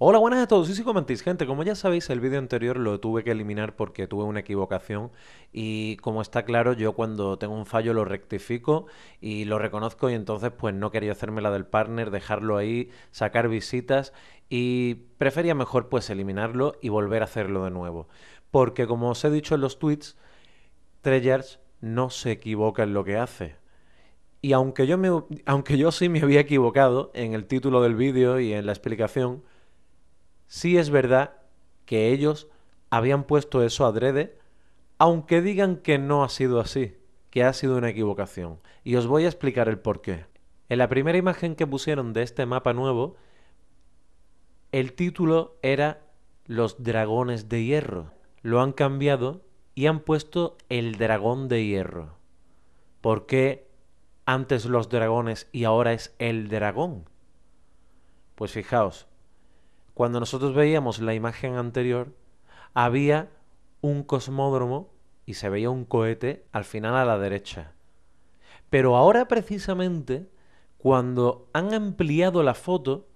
Hola, buenas a todos, Sí, comentís, gente. Como ya sabéis, el vídeo anterior lo tuve que eliminar porque tuve una equivocación y como está claro, yo cuando tengo un fallo lo rectifico y lo reconozco y entonces pues no quería hacerme la del partner, dejarlo ahí, sacar visitas y prefería mejor pues eliminarlo y volver a hacerlo de nuevo. Porque como os he dicho en los tweets, Treyarch no se equivoca en lo que hace. Y aunque yo, aunque yo sí me había equivocado en el título del vídeo y en la explicación, Sí es verdad que ellos habían puesto eso adrede, aunque digan que no ha sido así, que ha sido una equivocación. Y os voy a explicar el porqué. En la primera imagen que pusieron de este mapa nuevo, el título era Los Dragones de Hierro. Lo han cambiado y han puesto El Dragón de Hierro. ¿Por qué antes los dragones y ahora es el dragón? Pues fijaos, cuando nosotros veíamos la imagen anterior, había un cosmódromo y se veía un cohete al final a la derecha. Pero ahora precisamente, cuando han ampliado la foto,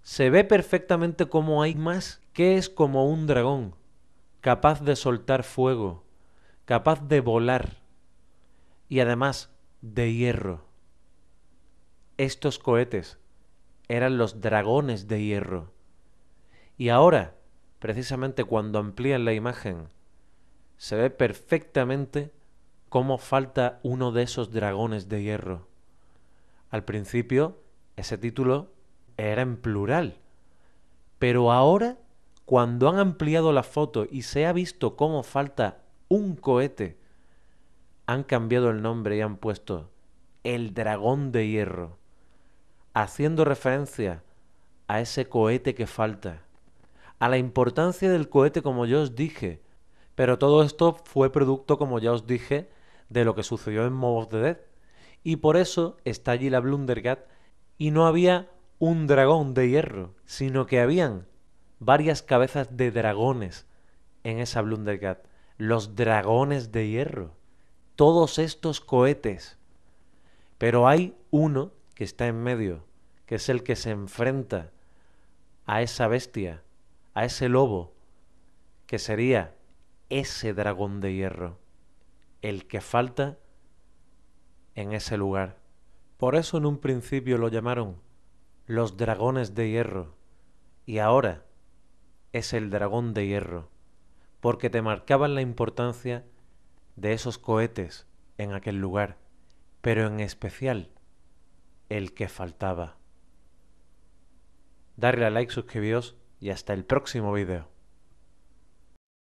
se ve perfectamente cómo hay más que es como un dragón, capaz de soltar fuego, capaz de volar y además de hierro. Estos cohetes eran los dragones de hierro. Y ahora, precisamente cuando amplían la imagen, se ve perfectamente cómo falta uno de esos dragones de hierro. Al principio, ese título era en plural, pero ahora, cuando han ampliado la foto y se ha visto cómo falta un cohete, han cambiado el nombre y han puesto el dragón de hierro haciendo referencia a ese cohete que falta, a la importancia del cohete como yo os dije, pero todo esto fue producto, como ya os dije, de lo que sucedió en Mob of the Dead, y por eso está allí la Blundergat y no había un dragón de hierro, sino que habían varias cabezas de dragones en esa Blundergat, los dragones de hierro, todos estos cohetes. Pero hay uno que está en medio, que es el que se enfrenta a esa bestia, a ese lobo, que sería ese dragón de hierro, el que falta en ese lugar. Por eso en un principio lo llamaron los dragones de hierro, y ahora es el dragón de hierro, porque te marcaban la importancia de esos cohetes en aquel lugar, pero en especial el que faltaba darle a like, suscribiros y hasta el próximo video.